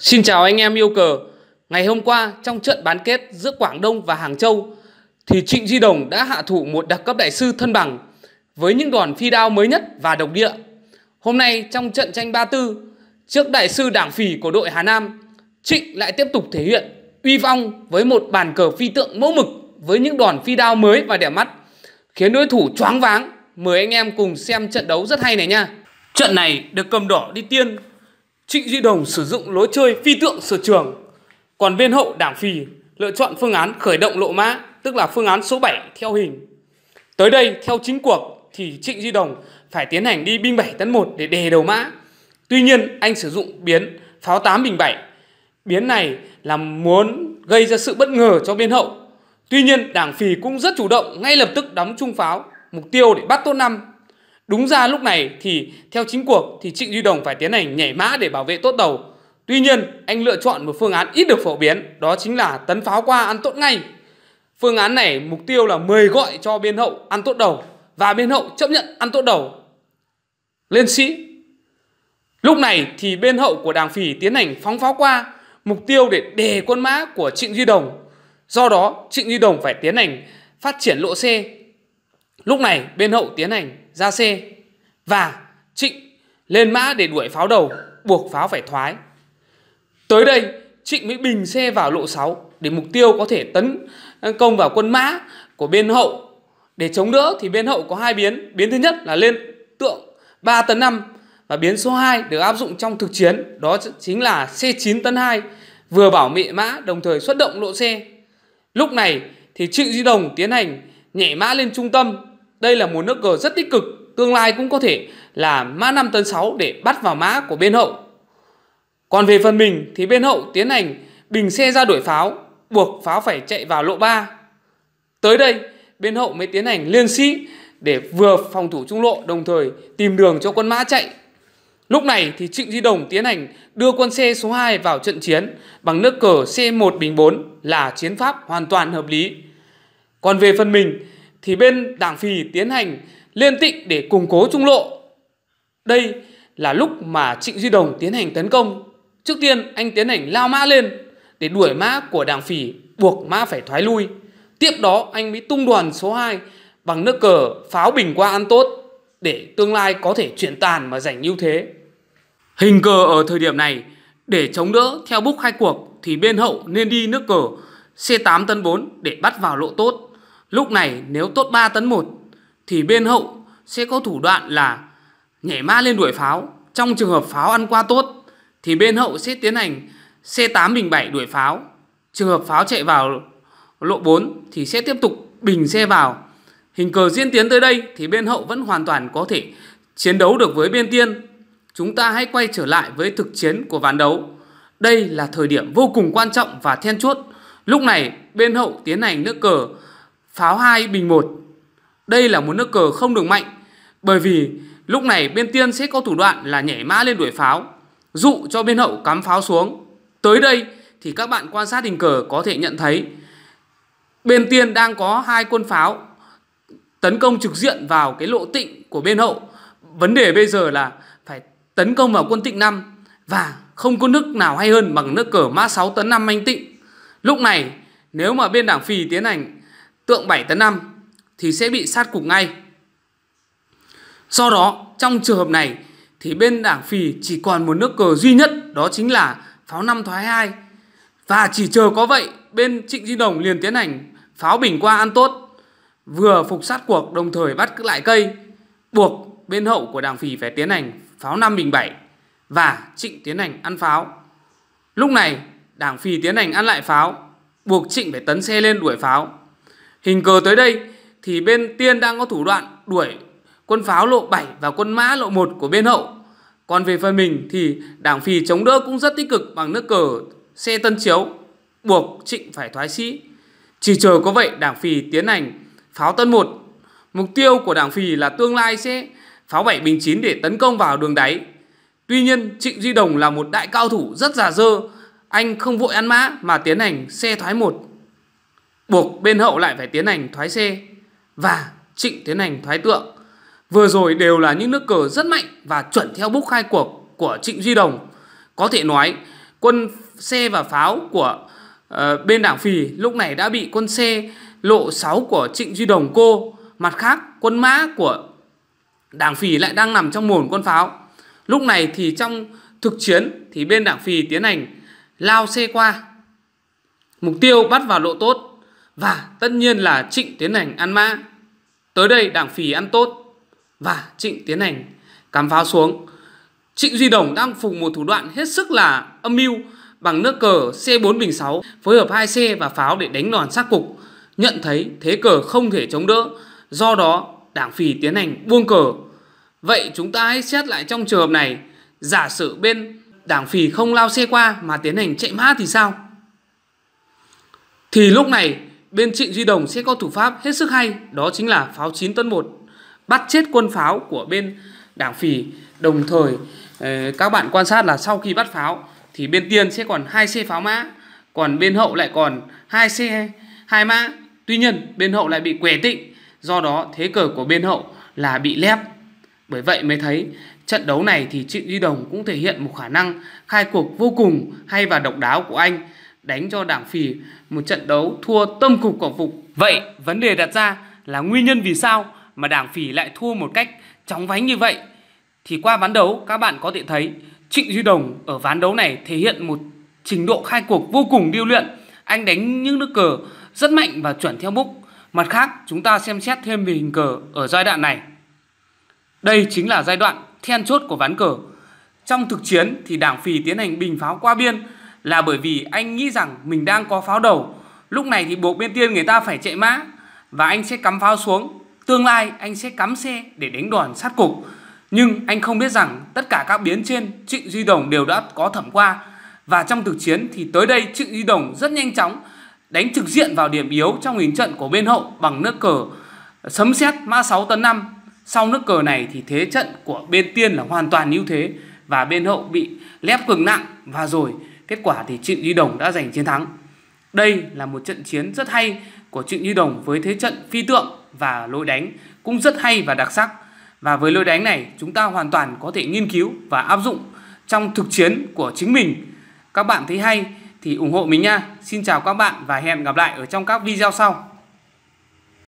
Xin chào anh em yêu cờ Ngày hôm qua trong trận bán kết giữa Quảng Đông và Hàng Châu thì Trịnh Di Đồng đã hạ thủ một đặc cấp đại sư thân bằng với những đòn phi đao mới nhất và độc địa. Hôm nay trong trận tranh 34 trước đại sư đảng phỉ của đội Hà Nam Trịnh lại tiếp tục thể hiện uy vong với một bàn cờ phi tượng mẫu mực với những đòn phi đao mới và đẹp mắt khiến đối thủ choáng váng. Mời anh em cùng xem trận đấu rất hay này nha. Trận này được cầm đỏ đi tiên Trịnh Duy Đồng sử dụng lối chơi phi tượng sở trường. Còn bên hậu đảng phì lựa chọn phương án khởi động lộ mã, tức là phương án số 7 theo hình. Tới đây, theo chính cuộc thì Trịnh Duy Đồng phải tiến hành đi binh 7 tấn 1 để đề đầu mã. Tuy nhiên, anh sử dụng biến pháo 8 bình 7. Biến này là muốn gây ra sự bất ngờ cho bên hậu. Tuy nhiên, đảng phì cũng rất chủ động ngay lập tức đóng trung pháo, mục tiêu để bắt tốt 5 Đúng ra lúc này thì theo chính cuộc thì Trịnh Duy Đồng phải tiến hành nhảy mã để bảo vệ tốt đầu. Tuy nhiên, anh lựa chọn một phương án ít được phổ biến, đó chính là tấn pháo qua ăn tốt ngay. Phương án này mục tiêu là mời gọi cho bên hậu ăn tốt đầu và bên hậu chấp nhận ăn tốt đầu. Lên sĩ. Lúc này thì bên hậu của đảng phỉ tiến hành phóng pháo qua, mục tiêu để đề quân mã của Trịnh Duy Đồng. Do đó, Trịnh Duy Đồng phải tiến hành phát triển lộ xe. Lúc này bên hậu tiến hành ra xe và Trịnh lên mã để đuổi pháo đầu, buộc pháo phải thoái. Tới đây, Trịnh mới bình xe vào lộ 6 để mục tiêu có thể tấn ờ, công vào quân mã của bên hậu. Để chống đỡ thì bên hậu có hai biến, biến thứ nhất là lên tượng 3 tấn 5 và biến số 2 được áp dụng trong thực chiến, đó chính là C9 tấn 2 vừa bảo mệ mã đồng thời xuất động lộ xe. Lúc này thì Trịnh Duy Đồng tiến hành nhảy mã lên trung tâm đây là một nước cờ rất tích cực, tương lai cũng có thể là mã 5 tấn 6 để bắt vào mã của bên hậu. Còn về phần mình thì bên hậu tiến hành bình xe ra đuổi pháo, buộc pháo phải chạy vào lộ 3. Tới đây, bên hậu mới tiến hành liên sĩ để vừa phòng thủ trung lộ đồng thời tìm đường cho quân mã chạy. Lúc này thì Trịnh Di Đồng tiến hành đưa quân xe số 2 vào trận chiến bằng nước cờ C1 bình 4 là chiến pháp hoàn toàn hợp lý. Còn về phần mình thì bên đảng phì tiến hành liên tịnh để củng cố trung lộ. Đây là lúc mà Trịnh Duy Đồng tiến hành tấn công. Trước tiên anh tiến hành lao mã lên để đuổi mã của đảng phì buộc mã phải thoái lui. Tiếp đó anh mới tung đoàn số 2 bằng nước cờ pháo bình qua ăn tốt để tương lai có thể chuyển tàn mà giành ưu thế. Hình cờ ở thời điểm này để chống đỡ theo búc khai cuộc thì bên hậu nên đi nước cờ C8 tân 4 để bắt vào lộ tốt Lúc này nếu tốt 3 tấn 1 thì bên hậu sẽ có thủ đoạn là nhảy ma lên đuổi pháo. Trong trường hợp pháo ăn qua tốt thì bên hậu sẽ tiến hành C8 bình 7 đuổi pháo. Trường hợp pháo chạy vào lộ 4 thì sẽ tiếp tục bình xe vào. Hình cờ diễn tiến tới đây thì bên hậu vẫn hoàn toàn có thể chiến đấu được với bên tiên. Chúng ta hãy quay trở lại với thực chiến của ván đấu. Đây là thời điểm vô cùng quan trọng và then chốt. Lúc này bên hậu tiến hành nước cờ pháo 2 bình 1. Đây là một nước cờ không được mạnh bởi vì lúc này bên tiên sẽ có thủ đoạn là nhảy mã lên đuổi pháo, dụ cho bên hậu cắm pháo xuống. Tới đây thì các bạn quan sát hình cờ có thể nhận thấy bên tiên đang có hai quân pháo tấn công trực diện vào cái lộ tịnh của bên hậu. Vấn đề bây giờ là phải tấn công vào quân tịnh 5 và không có nước nào hay hơn bằng nước cờ mã 6 tấn 5 anh tịnh. Lúc này nếu mà bên đảng Phì tiến hành tượng 7 tấn 5 thì sẽ bị sát cục ngay. Do đó, trong trường hợp này thì bên đảng phì chỉ còn một nước cờ duy nhất đó chính là pháo 5 thoái 2. Và chỉ chờ có vậy, bên Trịnh Duy Đồng liền tiến hành pháo bình qua ăn tốt, vừa phục sát cuộc đồng thời bắt lại cây, buộc bên hậu của đảng phì phải tiến hành pháo 5 bình 7 và Trịnh tiến hành ăn pháo. Lúc này, đảng phì tiến hành ăn lại pháo, buộc Trịnh phải tấn xe lên đuổi pháo Hình cờ tới đây thì bên tiên đang có thủ đoạn đuổi quân pháo lộ 7 và quân mã lộ 1 của bên hậu. Còn về phần mình thì đảng phì chống đỡ cũng rất tích cực bằng nước cờ xe tân chiếu buộc trịnh phải thoái sĩ. Chỉ chờ có vậy đảng phì tiến hành pháo tân 1. Mục tiêu của đảng phì là tương lai sẽ pháo 7 bình 9 để tấn công vào đường đáy. Tuy nhiên Trịnh Duy Đồng là một đại cao thủ rất già dơ. Anh không vội ăn mã mà tiến hành xe thoái một buộc bên hậu lại phải tiến hành thoái xe và trịnh tiến hành thoái tượng. Vừa rồi đều là những nước cờ rất mạnh và chuẩn theo bút khai cuộc của Trịnh Duy Đồng. Có thể nói quân xe và pháo của uh, bên đảng Phì lúc này đã bị quân xe lộ 6 của Trịnh Duy Đồng cô. Mặt khác quân mã của đảng Phì lại đang nằm trong mồn quân pháo. Lúc này thì trong thực chiến thì bên đảng Phì tiến hành lao xe qua. Mục tiêu bắt vào lộ tốt và tất nhiên là Trịnh Tiến Hành ăn mã. Tới đây Đảng Phì ăn tốt và Trịnh Tiến Hành cắm pháo xuống. Trịnh Duy Đồng đang phục một thủ đoạn hết sức là âm mưu bằng nước cờ C4 bình 6 phối hợp hai xe và pháo để đánh đòn sát cục. Nhận thấy thế cờ không thể chống đỡ, do đó Đảng Phì tiến hành buông cờ. Vậy chúng ta hãy xét lại trong trường hợp này, giả sử bên Đảng Phì không lao xe qua mà tiến hành chạy mã thì sao? Thì lúc này bên Trịnh Duy Đồng sẽ có thủ pháp hết sức hay, đó chính là pháo 9 tấn 1 bắt chết quân pháo của bên đảng phì. Đồng thời ờ, các bạn quan sát là sau khi bắt pháo thì bên tiên sẽ còn hai xe pháo mã, còn bên hậu lại còn hai xe hai mã. Tuy nhiên bên hậu lại bị què tịnh, do đó thế cờ của bên hậu là bị lép. Bởi vậy mới thấy trận đấu này thì Trịnh Duy Đồng cũng thể hiện một khả năng khai cuộc vô cùng hay và độc đáo của anh đánh cho đảng phì một trận đấu thua tâm cục cổ phục. Vậy vấn đề đặt ra là nguyên nhân vì sao mà đảng phì lại thua một cách chóng vánh như vậy? Thì qua ván đấu các bạn có thể thấy Trịnh Duy Đồng ở ván đấu này thể hiện một trình độ khai cuộc vô cùng điêu luyện. Anh đánh những nước cờ rất mạnh và chuẩn theo múc. Mặt khác, chúng ta xem xét thêm về hình cờ ở giai đoạn này. Đây chính là giai đoạn then chốt của ván cờ. Trong thực chiến thì đảng phì tiến hành bình pháo qua biên là bởi vì anh nghĩ rằng mình đang có pháo đầu. Lúc này thì buộc bên tiên người ta phải chạy mã và anh sẽ cắm pháo xuống. Tương lai anh sẽ cắm xe để đánh đòn sát cục. Nhưng anh không biết rằng tất cả các biến trên Trịnh Duy Đồng đều đã có thẩm qua và trong thực chiến thì tới đây Trịnh Duy Đồng rất nhanh chóng đánh trực diện vào điểm yếu trong hình trận của bên hậu bằng nước cờ sấm sét mã 6 tấn 5. Sau nước cờ này thì thế trận của bên tiên là hoàn toàn như thế và bên hậu bị lép cường nặng và rồi Kết quả thì Trịnh Duy Đồng đã giành chiến thắng. Đây là một trận chiến rất hay của Trịnh Duy Đồng với thế trận phi tượng và lối đánh cũng rất hay và đặc sắc. Và với lối đánh này, chúng ta hoàn toàn có thể nghiên cứu và áp dụng trong thực chiến của chính mình. Các bạn thấy hay thì ủng hộ mình nha. Xin chào các bạn và hẹn gặp lại ở trong các video sau.